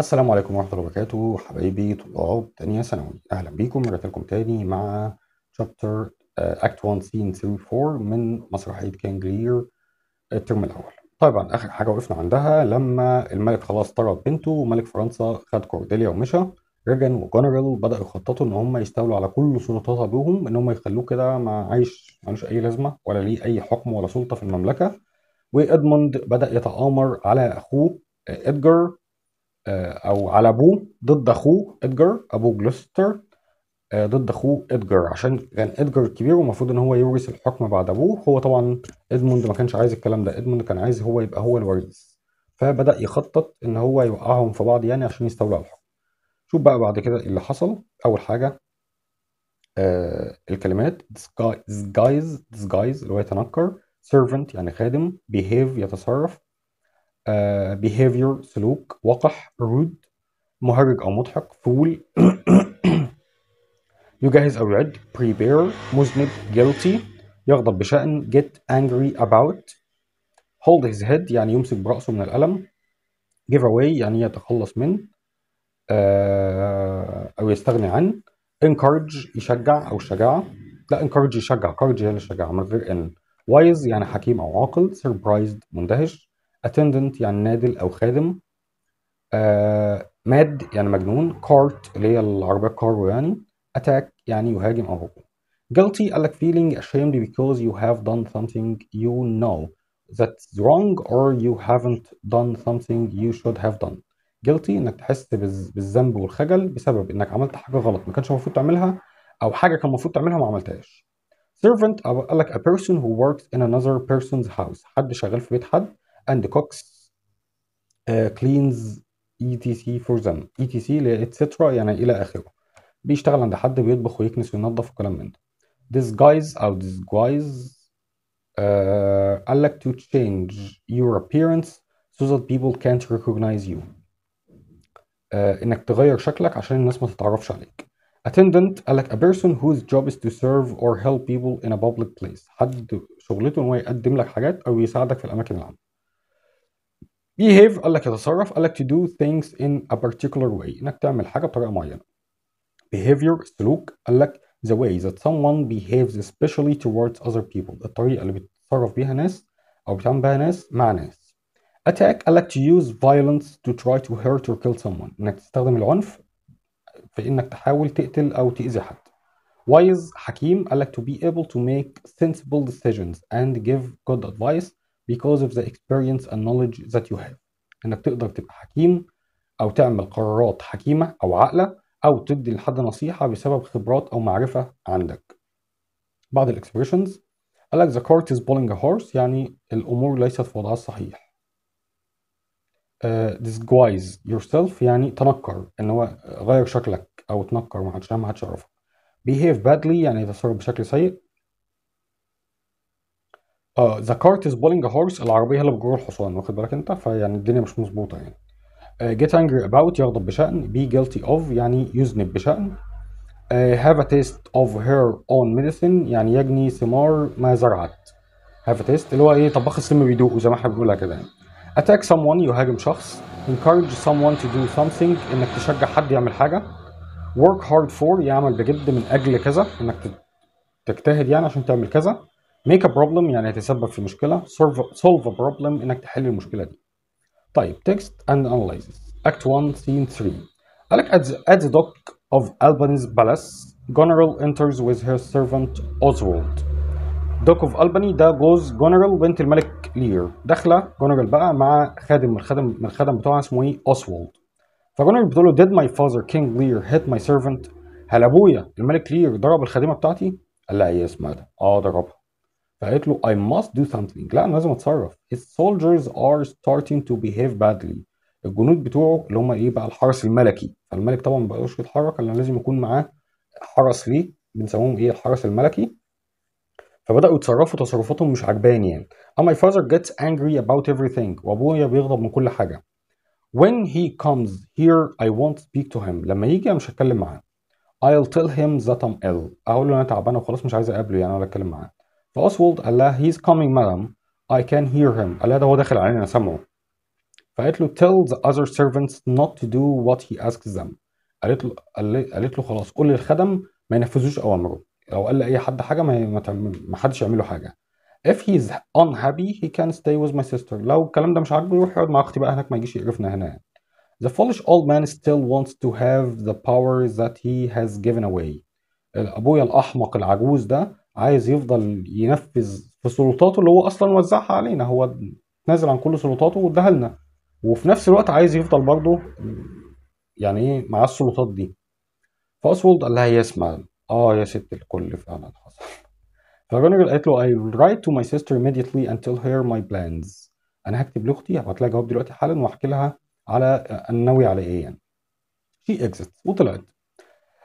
السلام عليكم ورحمة الله وبركاته حبايبي طلاب تانية ثانوي أهلا بيكم رجعت لكم تاني مع شابتر أكت 1 سين 3 4 من مسرحية كينج لير آه، الترم الأول طبعا آخر حاجة وقفنا عندها لما الملك خلاص طرد بنته وملك فرنسا خد كورديليا ومشى ريجن وجنرال بدأوا يخططوا إن هم يستولوا على كل سلطات أبوهم إن هم يخلوه كده ما عايش ملوش أي لازمة ولا ليه أي حكم ولا سلطة في المملكة وإدموند بدأ يتآمر على أخوه آه، إدجر آه، او على ابوه ضد اخوه ادجر ابوه جلوستر آه، ضد اخوه ادجر عشان كان ادجر الكبير ومفروض ان هو يورث الحكم بعد ابوه هو طبعا ادموند ما كانش عايز الكلام ده ادموند كان عايز هو يبقى هو الوريث فبدا يخطط ان هو يوقعهم في بعض يعني عشان يستولوا على الحكم شوف بقى بعد كده اللي حصل اول حاجه آه الكلمات disguise disguise اللي هو يتنكر servant يعني خادم behave يتصرف آه، behavior سلوك وقح rude مهرج أو مضحك fool يجهز أو يعد prepare مذنب guilty يغضب بشأن get angry about hold his head يعني يمسك برأسه من الألم give away يعني يتخلص من آه، أو يستغني عن encourage يشجع أو الشجاعة لا encourage يشجع courage هي يعني الشجاعة من غير ان wise يعني حكيم أو عاقل surprised مندهش اتندنت يعني نادل او خادم آه، ماد يعني مجنون كارت اللي هي العربيه كارو يعني اتاك يعني يهاجم او هجوم guilty قال لك feeling ashamed because you have done something you know that's wrong or you haven't done something you should have done guilty انك تحس بالذنب والخجل بسبب انك عملت حاجه غلط ما كانش المفروض تعملها او حاجه كان المفروض تعملها وما عملتهاش servant قال لك a person who works in another person's house حد شغال في بيت حد and cooks uh, cleans etc for them etc etc يعني الى اخره بيشتغل عند حد بيطبخ ويكنس وينظف وكلام من ده this guys او this guys uh, I like to change your appearance so that people can't recognize you uh, انك تغير شكلك عشان الناس ما تتعرفش عليك attendant I like a person whose job is to serve or help people in a public place حد شغلته ان هو يقدم لك حاجات او يساعدك في الاماكن العامة behave قال لك يتصرف قال لك to do things in a particular way انك تعمل حاجه بطريقه معينه behavior سلوك قال لك the way that someone behaves especially towards other people الطريقه اللي بتتصرف بيها ناس او بتعمل بها ناس مع ناس attack قال لك to use violence to try to hurt or kill someone انك تستخدم العنف في انك تحاول تقتل او تاذي حد wise حكيم قال لك to be able to make sensible decisions and give good advice because of the experience and knowledge that you have انك تقدر تبقى حكيم او تعمل قرارات حكيمه او عاقله او تدي لحد نصيحه بسبب خبرات او معرفه عندك بعض الاكسبريشنز قال لك the cart is pulling a horse يعني الامور ليست في وضعها الصحيح uh, disguise yourself يعني تنكر ان هو غير شكلك او تنكر ما حدش ما حدش يعرفك behave badly يعني تصرف بشكل سيء آه ذا كارت از بولينج هورس العربيه هي اللي بتجر الحصان واخد بالك انت فيعني الدنيا مش مظبوطه يعني جيت انجري اباوت يغضب بشأن بي جيلتي اوف يعني يذنب بشأن هاف ا تيست اوف هير اون ميديسن يعني يجني ثمار ما زرعت هاف ا تيست اللي هو ايه طباخ السم بيدوقه زي ما احنا بنقولها كده يعني اتاك سام وان يهاجم شخص encourage someone to do something انك تشجع حد يعمل حاجه work hard for يعمل بجد من اجل كذا انك تجتهد يعني عشان تعمل كذا ميك ا بروبلم يعني هتسبب في مشكله سولف ا بروبلم انك تحل المشكله دي طيب تكست اند اناليزز اكت 1 سين 3 قالك ات ذا دوك اوف البانيز بالاس جنرال انترز ويز هير سيرفنت اوزولد دوك اوف الباني ده جوز جونرال بنت الملك لير داخله جونرال بقى مع خادم من الخدم من الخدم بتوعها اسمه ايه اوزولد فجونرال بتقول له did my father king لير hit my servant هل ابويا الملك لير ضرب الخادمه بتاعتي؟ قال لها اسمها ده اه ضربها فقالت له I must do something لا انا لازم اتصرف his soldiers are starting to behave badly الجنود بتوعه اللي هم ايه بقى الحرس الملكي فالملك طبعا ما بقاش يتحرك الا لازم يكون معاه حرس ليه بنسموهم ايه الحرس الملكي فبداوا يتصرفوا تصرفاتهم مش عجباني يعني oh, my father gets angry about everything وابويا بيغضب من كل حاجه when he comes here I won't speak to him لما يجي انا مش هتكلم معاه I'll tell him that I'm ill اقول له انا تعبانه وخلاص مش عايز اقابله يعني ولا اتكلم معاه فأوسولد قال لها هيز كومينج مادام I can hear him قال لها ده هو داخل علينا أنا سامعه فقالت له tell the other servants not to do what he asks them قالت له قالت له خلاص قول للخدم ما ينفذوش اوامره لو قال لاي حد حاجه ما ما حدش يعمل له حاجه if he is unhappy he can stay with my sister لو الكلام ده مش عاجبه يروح يقعد مع اختي بقى هناك ما يجيش يقرفنا هنا يعني the foolish old man still wants to have the power that he has given away ابويا الاحمق العجوز ده عايز يفضل ينفذ في سلطاته اللي هو اصلا وزعها علينا هو نازل عن كل سلطاته واداها لنا وفي نفس الوقت عايز يفضل برضه يعني ايه مع السلطات دي فاسولد قال لها يس اه يا ست الكل فعلا حصل فالراجل قالت له I will write to my sister immediately and tell her my plans انا هكتب لاختي هبعت لها جواب دلوقتي حالا واحكي لها على ناوي على ايه يعني في exits وطلعت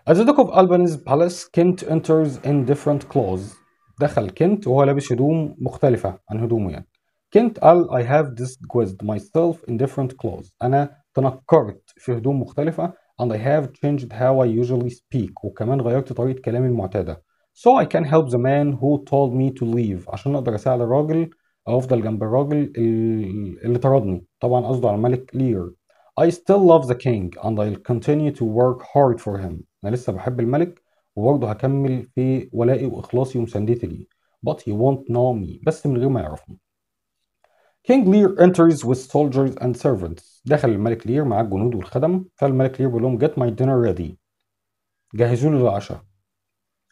As the Duke of Albany's palace, Kent enters in different clothes. دخل كنت وهو لابس هدوم مختلفة عن هدومه يعني. كنت قال I have disguised myself in different clothes. أنا تنكرت في هدوم مختلفة and I have changed how I usually speak وكمان غيرت طريقة كلامي المعتادة. So I can help the man who told me to leave عشان أقدر أساعد الراجل أو أفضل جنب الراجل اللي طردني. طبعا قصده على الملك لير. I still love the king and I'll continue to work hard for him. انا لسه بحب الملك وبرضه هكمل في ولائي واخلاصي ومساندتي ليه but he won't know me بس من غير ما يعرفني King Lear enters with soldiers and servants دخل الملك لير مع الجنود والخدم فالملك لير بيقول لهم get my dinner ready جهزوا لي العشاء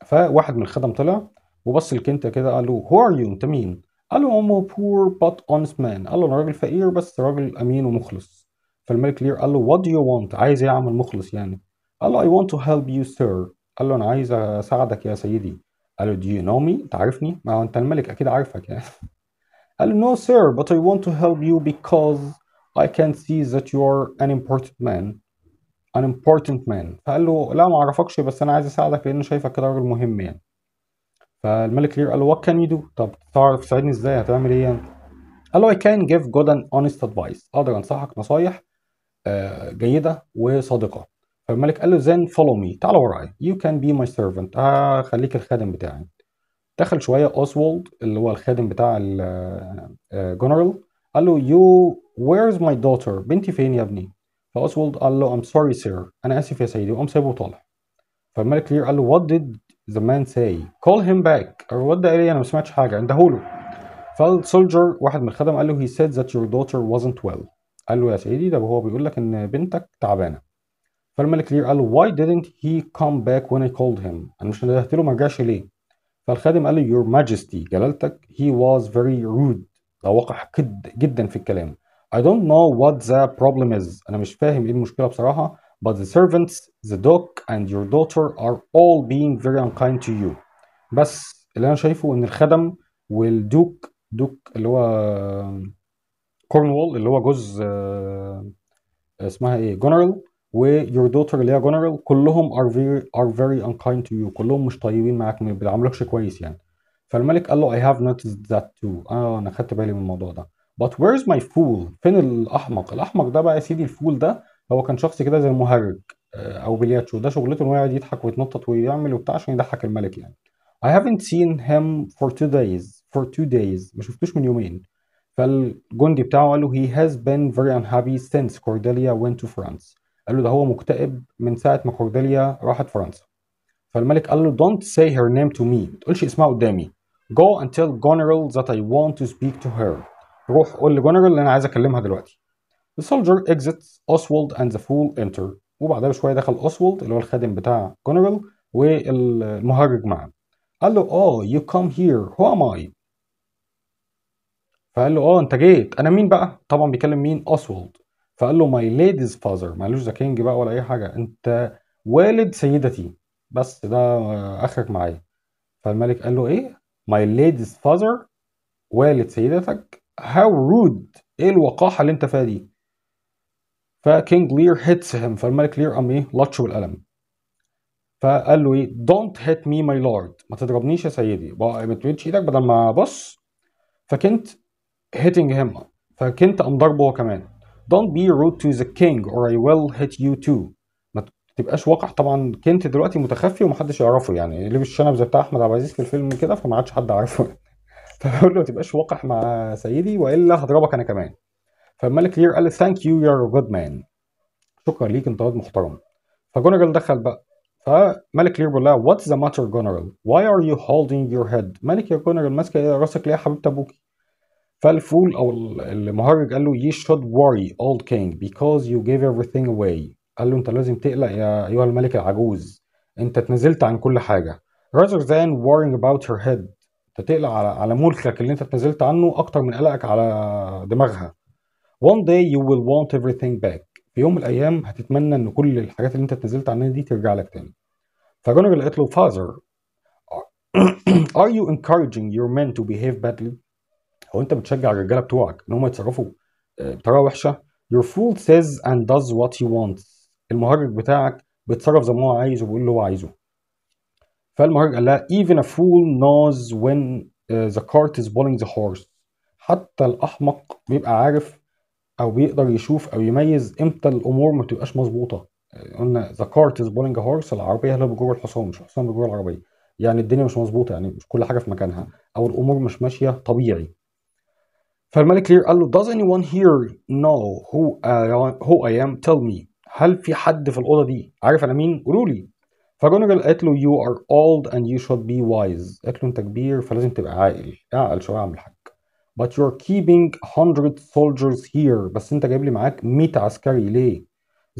فواحد من الخدم طلع وبص لكنتا كده قال له who are you انت مين؟ قال له I'm a poor but honest man قال له انا راجل فقير بس راجل امين ومخلص فالملك لير قال له what do you want عايز ايه اعمل مخلص يعني قال له I want to help you sir قال له أنا عايز أساعدك يا سيدي قال له do you know me تعرفني ما هو أنت الملك أكيد عارفك يعني قال له no sir but I want to help you because I can see that you are an important man an important man فقال له لا ما اعرفكش بس انا عايز اساعدك لان شايفك كده راجل مهم يعني فالملك لير قال له what can you do طب تعرف تساعدني ازاي هتعمل ايه يعني قال له I can give good and honest advice اقدر انصحك نصايح آه، جيده وصادقه فالملك قال له زين فولو مي تعال ورايا كان بي ماي my اه خليك الخادم بتاعي دخل شويه اوزوالد اللي هو الخادم بتاع الجنرال آه، آه، قال له يو وير از ماي دوتر بنتي فين يا ابني فاوزوالد قال له ام سوري سير انا اسف يا سيدي وقام سايبه وطالع فالملك لير قال له وات ديد ذا مان ساي كول هيم باك الواد ده قال انا ما سمعتش حاجه اندهوله فالسولجر واحد من الخدم قال له هي سيد ذات يور دوتر wasn't well قال له يا سيدي ده هو بيقول لك ان بنتك تعبانه فالملك ليه قال له why didn't he come back when I called him انا مش ندهت له ما رجعش ليه فالخادم قال له your majesty جلالتك he was very rude ده وقح كد جدا في الكلام I don't know what the problem is انا مش فاهم ايه المشكله بصراحه but the servants the dog and your daughter are all being very unkind to you بس اللي انا شايفه ان الخدم والدوك دوك اللي هو كورنوال اللي هو جوز اسمها ايه جنرال ويور دوتر اللي هي جنرال كلهم ار فيري ار فيري unkind to you كلهم مش طيبين معاك ما بيعاملوكش كويس يعني فالملك قال له I have noticed that too اه انا خدت بالي من الموضوع ده but از my fool فين الاحمق الاحمق ده بقى يا سيدي الفول ده هو كان شخص كده زي المهرج آه، او بلياتشو ده شغلته انه يقعد يضحك ويتنطط ويعمل وبتاع عشان يضحك الملك يعني I haven't seen him for two days for two days ما شفتوش من يومين فالجندي بتاعه قال له he has been very unhappy since Cordelia went to France قال له ده هو مكتئب من ساعه ما كورديليا راحت فرنسا فالملك قال له don't say her name to me ما تقولش اسمها قدامي go and tell Goneril that I want to speak to her روح قول لجونرال اللي انا عايز اكلمها دلوقتي The soldier exits Oswald and the fool enter وبعدها بشويه دخل اوسولد اللي هو الخادم بتاع جنرال والمهرج معاه قال له اه يو كام هير هو ام اي فقال له اه انت جيت انا مين بقى طبعا بيكلم مين اوسولد فقال له ماي ليديز فاذر معلوش ذا كينج بقى ولا اي حاجه انت والد سيدتي بس ده اخرك معايا فالملك قال له ايه ماي ليديز فاذر والد سيدتك هاو رود ايه الوقاحه اللي انت فيها دي فكينج لير هيتس هيم فالملك لير قام ايه لطشه بالقلم فقال له ايه دونت هيت مي ماي لورد ما تضربنيش يا سيدي بقى ما تمدش ايدك بدل ما بص فكنت هيتنج هيم فكنت قام ضربه هو كمان don't be rude to the king or I will hit you too ما تبقاش وقح طبعا كنت دلوقتي متخفي ومحدش يعرفه يعني لبس الشنب بتاع احمد عبد العزيز في الفيلم كده فما عادش حد عارفه فبقول له ما تبقاش وقح مع سيدي والا هضربك انا كمان فالملك لير قال له ثانك يو يور جود مان شكرا ليك انت واد محترم فجونرال دخل بقى فملك لير بيقول لها واتس ذا ماتر جونرال واي ار يو هولدينج يور هيد ملك يا جونرال ماسكه راسك ليه يا حبيبه ابوكي فالفول او المهرج قال له you should worry old king because you gave everything away قال له انت لازم تقلق يا ايها الملك العجوز انت تنزلت عن كل حاجه rather than worrying about her head انت تقلق على على ملكك اللي انت تنزلت عنه اكتر من قلقك على دماغها one day you will want everything back في يوم من الايام هتتمنى ان كل الحاجات اللي انت تنزلت عنها دي ترجع لك تاني فجونر قالت له father are you encouraging your men to behave badly او انت بتشجع الرجاله بتوعك ان هم يتصرفوا آه، بطريقه وحشه your fool says and does what he wants المهرج بتاعك بيتصرف زي ما هو عايز وبيقول اللي هو عايزه فالمهرج قال لها even a fool knows when آه، the cart is pulling the horse حتى الاحمق بيبقى عارف او بيقدر يشوف او يميز امتى الامور ما بتبقاش مظبوطه آه، قلنا the cart is pulling a horse العربيه اللي بجوه الحصان مش الحصان بجوه العربيه يعني الدنيا مش مظبوطه يعني مش كل حاجه في مكانها او الامور مش ماشيه طبيعي فالملك لير قال له does anyone here know who I, who I am tell me هل في حد في الأوضة دي عارف أنا مين قولوا لي فجونجل قالت له you are old and you should be wise قالت له أنت كبير فلازم تبقى عاقل اعقل شوية يا عم الحاج but you're keeping 100 soldiers here بس أنت جايب لي معاك 100 عسكري ليه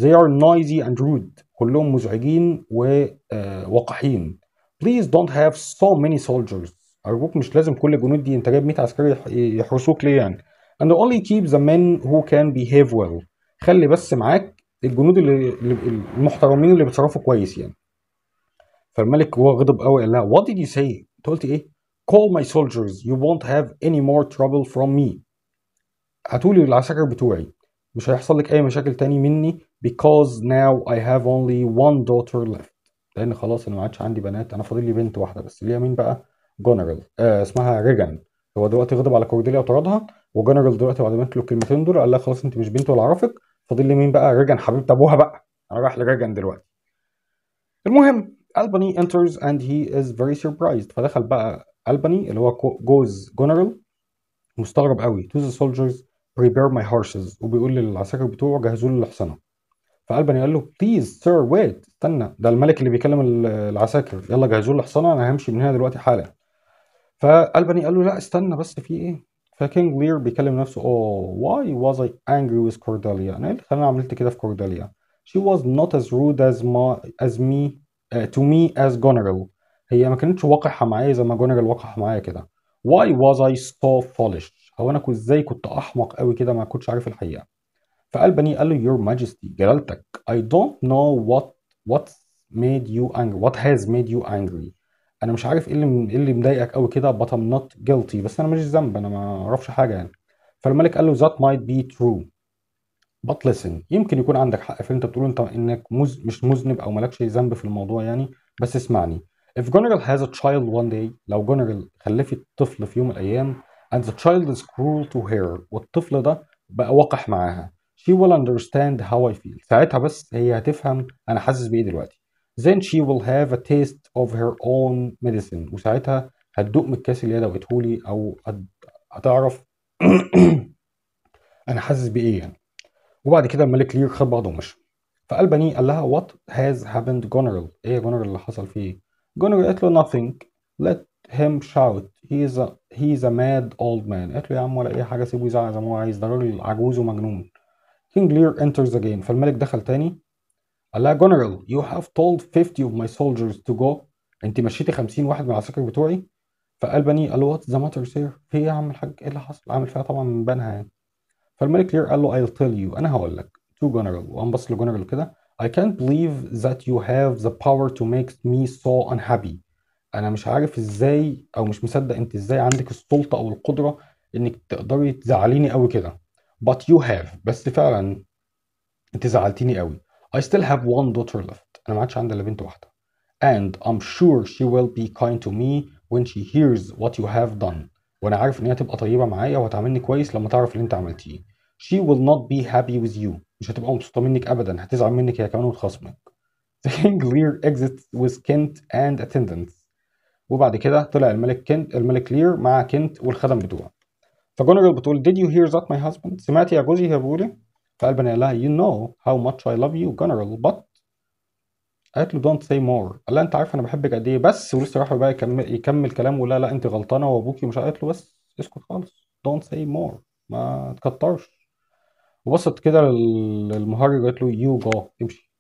they are noisy and rude كلهم مزعجين ووقحين آه، please don't have so many soldiers أرجوك مش لازم كل الجنود دي أنت جايب 100 عسكري يحرسوك ليه يعني and only keep the men who can behave well خلي بس معاك الجنود اللي المحترمين اللي بيتصرفوا كويس يعني فالملك هو غضب قوي قال لها what did you say انت قلت ايه call my soldiers you won't have any more trouble from me هاتولي العساكر بتوعي مش هيحصل لك اي مشاكل تاني مني because now I have only one daughter left لان خلاص انا ما عادش عندي بنات انا فاضل لي بنت واحده بس اللي هي مين بقى جنرال آه اسمها ريجان هو دلوقتي غضب على كورديليا وطردها وجنرال دلوقتي بعد ما قلت له الكلمتين دول قال لها خلاص انت مش بنت ولا عرفك فاضل لي مين بقى ريجان حبيبه ابوها بقى انا رايح لريجان دلوقتي المهم الباني انترز اند هي از فيري سربرايزد فدخل بقى الباني اللي هو جوز جنرال مستغرب قوي تو ذا سولجرز prepare my horses وبيقول للعساكر بتوعه جهزوا لي الحصنه فالباني قال له بليز سير ويت استنى ده الملك اللي بيكلم العساكر يلا جهزوا لي الحصنه انا همشي من هنا دلوقتي حالا فالباني قال له لا استنى بس في ايه فكينج لير بيكلم نفسه اوه واي واز اي انجري ويز كورداليا انا ايه اللي خلاني عملت كده في كورداليا she was not as rude as ما as me uh, to me as Goneril هي ما كانتش وقحة معايا زي ما جونرال وقح معايا كده why was I so foolish هو انا كنت ازاي كنت احمق قوي كده ما كنتش عارف الحقيقة فالباني قال له your majesty جلالتك I don't know what what made you angry what has made you angry أنا مش عارف إيه اللي إيه اللي مضايقك أوي كده but I'm not guilty بس أنا ماليش ذنب أنا ما أعرفش حاجة يعني. فالملك قال له ذات مايت بي ترو but listen يمكن يكون عندك حق في اللي أنت بتقوله أنت إنك مز مش مذنب أو مالكش ذنب في الموضوع يعني بس اسمعني if general has a child one day لو general خلفت طفل في يوم من الأيام and the child is cruel to her والطفل ده بقى وقح معاها she will understand how I feel ساعتها بس هي هتفهم أنا حاسس بإيه دلوقتي then she will have a taste of her own medicine وساعتها هتدوق من الكاس اللي هي لي او هتعرف انا حاسس بايه يعني وبعد كده الملك لير خد بعضه ومشى فالباني قال لها وات هاز happened جونرال ايه جونرال اللي حصل فيه جونرال قالت له nothing let him shout he's a he's a mad old man قالت له يا عم ولا اي حاجه سيبه يزعق زي ما هو عايز ده راجل عجوز ومجنون كينج لير enters again فالملك دخل تاني قال لها جنرال يو هاف تولد 50 اوف ماي سولجرز تو جو انت مشيتي 50 واحد من العساكر بتوعي فقال بني قال له وات ذا ماتر سير في ايه يا عم الحاج ايه اللي حصل عامل فيها طبعا بنها يعني فالملك لير قال له I'll tell you انا هقول لك تو جنرال وقام بص لجنرال كده I can't believe that you have the power to make me so unhappy انا مش عارف ازاي او مش مصدق انت ازاي عندك السلطه او القدره انك تقدري تزعليني قوي كده but you have بس فعلا انت زعلتيني قوي I still have one daughter left أنا ما عادش عندي إلا بنت واحدة and I'm sure she will be kind to me when she hears what you have done وأنا عارف إن هي هتبقى طيبة معايا وهتعاملني كويس لما تعرف اللي أنت عملتيه she will not be happy with you مش هتبقى مبسوطة منك أبدا هتزعل منك هي كمان وتخاصمك the king lear exits with kent and attendants وبعد كده طلع الملك كنت الملك لير مع كنت والخدم بتوعه فجونرال بتقول did you hear that my husband سمعت يا جوزي هي بيقول فالبني قال لها you know how much I love you general but قالت له don't say more قال لها انت عارف انا بحبك قد ايه بس ولسه راح بقى يكمل, يكمل كلامه لا لا انت غلطانه وابوكي مش قالت له بس اسكت خالص don't say more ما تكترش وبصت كده للمهرج قالت له يو جو امشي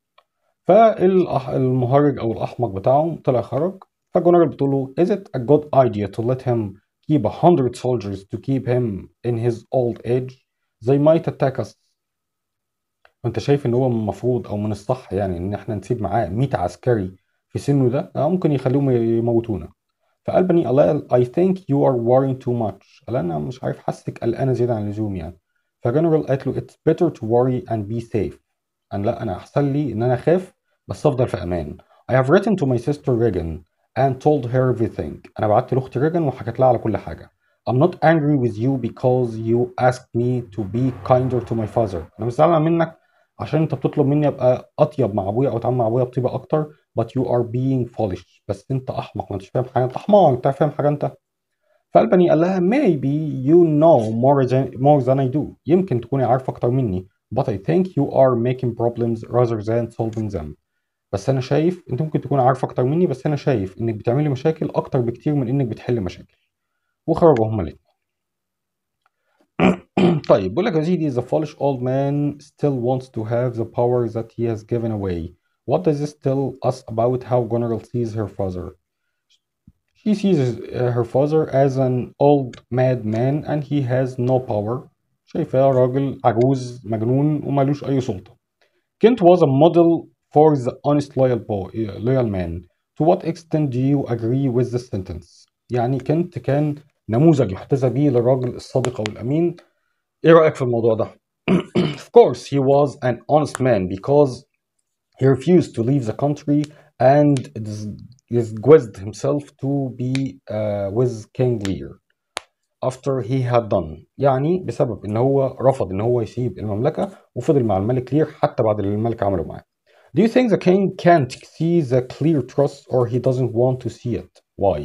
فالمهرج او الاحمق بتاعهم طلع خرج فالجنرال بتقول له is it a good idea to let him keep a hundred soldiers to keep him in his old age they might attack us انت شايف إن هو المفروض أو من الصح يعني إن إحنا نسيب معاه 100 عسكري في سنه ده آه، ممكن يخليهم يموتونا فألباني الله اي ثينك يو ار worrying تو ماتش قال أنا مش عارف حاسك قلقانة زيادة عن اللزوم يعني فجنرال قالت له اتس بيتر تو worry اند بي سيف أن لا أنا أحسن لي إن أنا أخاف بس أفضل في أمان I have written to my sister Regan and told her everything أنا بعت لأختي ريجن وحكيت لها على كل حاجة I'm not angry with you because you asked me to be kinder to my father أنا مش زعلان منك عشان انت بتطلب مني ابقى اطيب مع ابويا او اتعامل مع ابويا بطيبه اكتر but you are being foolish بس انت احمق ما انتش فاهم حاجه انت حمار انت فاهم حاجه انت فالبني قال لها maybe you know more than, more than I do يمكن تكوني عارفه اكتر مني but I think you are making problems rather than solving them بس انا شايف انت ممكن تكون عارفه اكتر مني بس انا شايف انك بتعملي مشاكل اكتر بكتير من انك بتحل مشاكل وخرجوا هما الاثنين طيب بقول لك يا سيدي the foolish old man still wants to have the power that he has given away. What does this tell us about how Goneril sees her father? She sees uh, her father as an old madman and he has no power. شايفاه راجل عجوز مجنون ومالوش أي سلطة. Kent was a model for the honest loyal, boy, uh, loyal man. To what extent do you agree with this sentence? يعني كنت كان نموذج يحتذى به للراجل الصادق أو الأمين ايه رايك في الموضوع ده of course he was an honest man because he refused to leave the country and disguised himself to be uh, with King Lear after he had done يعني بسبب ان هو رفض ان هو يسيب المملكه وفضل مع الملك لير حتى بعد اللي الملك عمله معاه Do you think the king can't see the clear trust or he doesn't want to see it? Why?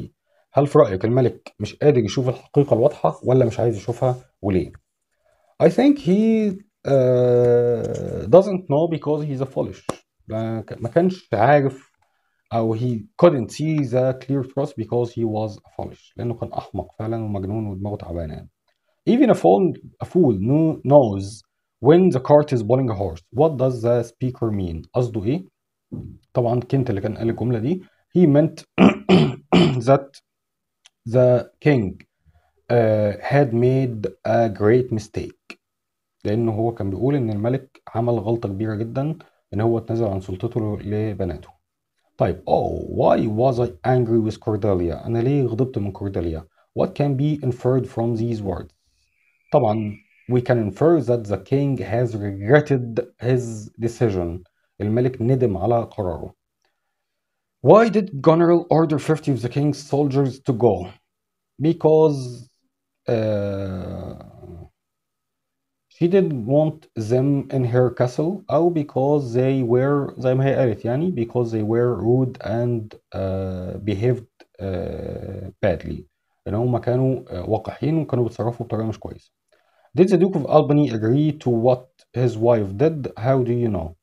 هل في رأيك الملك مش قادر يشوف الحقيقة الواضحة ولا مش عايز يشوفها وليه؟ I think he uh, doesn't know because he's a foolish ما كانش عارف او he couldn't see the clear truth because he was a foolish لانه كان احمق فعلا ومجنون ودماغه تعبانه يعني. Even a fool, a fool knows when the cart is pulling a horse what does the speaker mean قصده ايه طبعا كنت اللي كان قال الجمله دي he meant that the king had made a great mistake لانه هو كان بيقول إن الملك عمل غلطة كبيرة جدا إن هو اتنازل عن سلطته لبناته طيب oh why was I angry with Cordelia أنا ليه غضبت من كورداليا what can be inferred from these words طبعا we can infer that the king has regretted his decision الملك ندم على قراره Why did Goneril order 50 of the king's soldiers to go? Because uh, she didn't want them in her castle أو because they were زي ما هي قالت يعني because they were rude and uh, behaved uh, badly إن هم كانوا uh, وقحين وكانوا بيتصرفوا بطريقة مش كويسة Did the Duke of Albany agree to what his wife did? How do you know?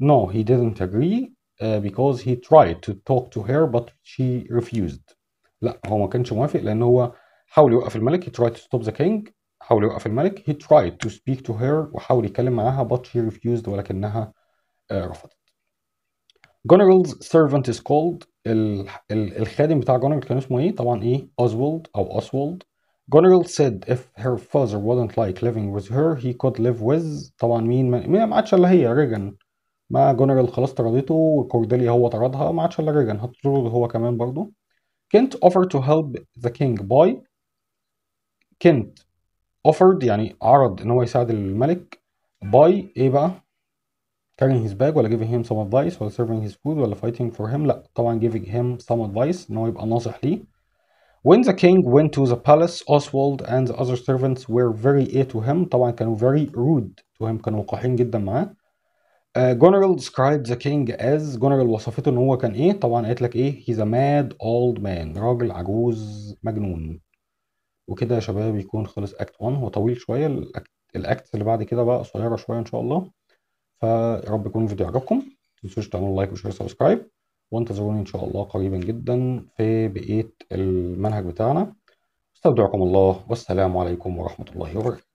No, he didn't agree uh, because he tried to talk to her but she refused. لا هو ما كانش موافق لأن هو حاول يوقف الملك he tried to stop the king حاول يوقف الملك he tried to speak to her وحاول يتكلم معاها but she refused ولكنها آه، رفضت Goneril's servant is called الخادم بتاع جونرال كان اسمه ايه طبعا ايه Oswald او Oswald Goneril said if her father wouldn't like living with her he could live with طبعا مين ما, عادش الا هي ريجن ما جونرال خلاص طردته وكورديليا هو طردها ما عادش الا ريجن هتطرد هو كمان برضه كنت offer to help the king by كنت offered يعني عرض ان هو يساعد الملك by ايه بقى carrying his bag ولا giving him some advice ولا serving his food ولا fighting for him لا طبعا giving him some advice ان هو يبقى ناصح ليه When the king went to the palace, Oswald and the other servants were very ill to him. طبعا كانوا very rude to him كانوا وقاحين جدا معاه. Uh, Goneril described the king as Goneril وصفته ان هو كان ايه؟ طبعا قالت لك ايه؟ He's a mad old man راجل عجوز مجنون. وكده يا شباب يكون خلص اكت 1 هو طويل شويه الأكت- الاكتس اللي بعد كده بقى قصيره شويه ان شاء الله فيا رب يكون الفيديو عجبكم ما تنسوش تعملوا لايك وشير سبسكرايب وانتظروني ان شاء الله قريبا جدا في بقيه المنهج بتاعنا استودعكم الله والسلام عليكم ورحمه الله وبركاته